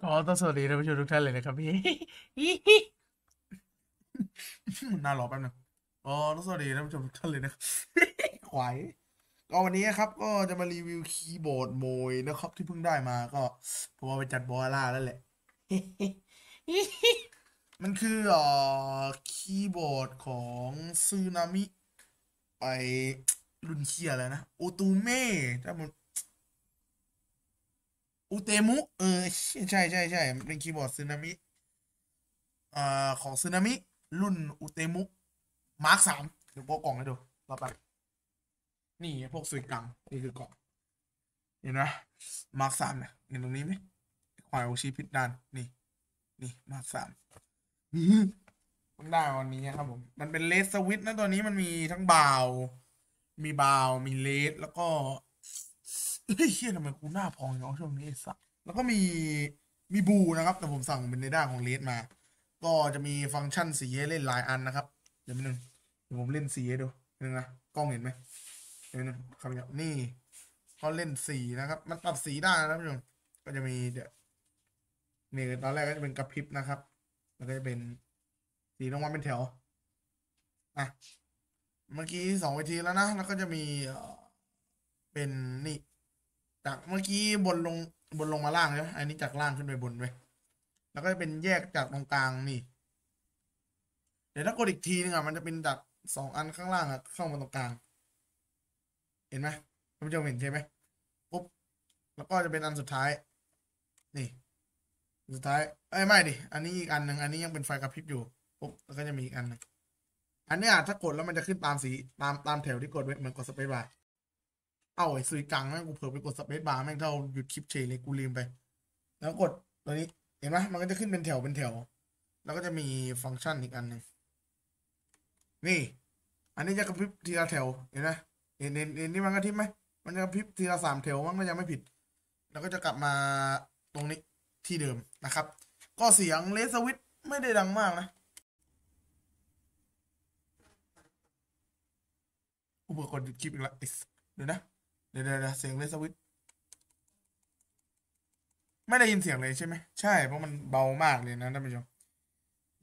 ก็ต้องสวัสดีท่านผู้ชมทุกท่านเลยนะครับพี่น่ารอแป๊บนึงออต้องสวัสดีท่านผู้ชมทุกท่านเลยนะขวายก็วันนี้ครับ ก็จะมารีวิวคีย์บอร์ดโมยนะครับที่เพิ่งได้มาก็ผมเอาไปจัดบอล่าแล้วแหละมันคืออ่อคีย์บอร์ดของซูนามิ ไปรุ่นเคียแล้วนะโอตูเม่ถ้ามันอุเตมุ เออ ใช่ใช่ใช่ เป็นคีย์บอร์ดซึนามิ อ่า ของซึนามิ รุ่นอุเตมุ มาร์คสามเดี๋ยวโปกล่องให้ดูรอแป๊บ นี่พวกสุยกัง นี่คือกล่อง เห็นไหมมาร์คสามเนี่ยเห็นตรงนี้ไหมควายโอชิพิดดานนี่ นี่มาร์คสามมันได้วันนี้ครับผม มันเป็นเลสสวิตนะตัวนี้มันมีทั้งบาว มีบาวมีเลส แล้วก็เฮ้ยเชี่ยทำไมกูหน้าพองน้องช่วงนี้สักแล้วก็มีมีบูนะครับ แต่ผมสั่งเป็นในด้าของเลสมา ก็จะมีฟังก์ชันสีเล่นหลายอันนะครับเดี๋ยวนนึงเดี๋ยวผมเล่นสีดูนึงนะกล้องเห็นไหมเดี๋ยวนึงครับนี่เขาเล่นสีนะครับมันปรับสีได้นะผู้ชมก็จะมีเดี๋ยวนี่ตอนแรกก็จะเป็นกระพริบนะครับแล้วก็จะเป็นสีลงมาเป็นแถวอ่ะเมื่อกี้สองเวทีแล้วนะแล้วก็จะมีเป็นนี่จากเมื่อกี้บนลงบนลงมาล่างใช่ไหมอันนี้จากล่างขึ้นไปบนไปแล้วก็จะเป็นแยกจากตรงกลางนี่ เดี๋ยวถ้ากดอีกทีนึงอ่ะมันจะเป็นจากสองอันข้างล่างอ่ะเข้ามาตรงกลาง เห็นไหมคุณผู้ชมเห็นใช่ไหมปุ๊บแล้วก็จะเป็นอันสุดท้าย นี่ สุดท้ายเอ้ยไม่ดิอันนี้อีกอันหนึ่งอันนี้ยังเป็นไฟกระพริบอยู่ปุ๊บแล้วก็จะมีอีกอันนึงอันนี้อ่ะถ้ากดแล้วมันจะขึ้นตามสีตามตามแถวที่กดไว้เหมือนกดสเปซบาร์เอาไอ้ซุยกลางแม่งกูเผลอไปกดสเปซบาร์แม่งเท่าหยุดคลิปเฉยเลยกูลืมไป แล้วกดตัวนี้เห็นไหมมันก็จะขึ้นเป็นแถวเป็นแถว แล้วก็จะมีฟังก์ชันอีกอันหนึ่งนี่ อันนี้จะกระพริบทีละแถวเห็นไหมเห็นเห็นเห็นนี่มันกระพริบไหมมันจะกระพริบทีละสามแถว มั้งก็ยังไม่ผิด แล้วก็จะกลับมาตรงนี้ที่เดิมนะครับ ก็เสียงเลสวิตไม่ได้ดังมากนะ กูเปื่อคหยุดคลิปอีกแล้วดวนะเดี๋ยวเดี๋ยวเสียงเลสวิต ไม่ได้ยินเสียงเลยใช่ไหมใช่เพราะมันเบามากเลยนะท่านผู้ชม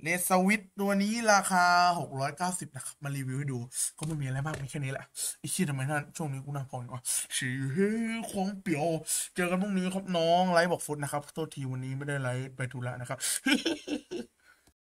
เลสวิตตัวนี้ราคา690นะครับมารีวิวให้ดู ก็ไม่มีอะไรมากมีแค่นี้แหละไอ้ชี่ทำไมน่าช่วงนี้กูน่าพองก่ะชีเฮ้ของเปียว เจอกันพรุ่งนี้ครับน้องไลฟ์บอกฟุตนะครับโทษทีวันนี้ไม่ได้ไลฟ์ไปทุระนะครับ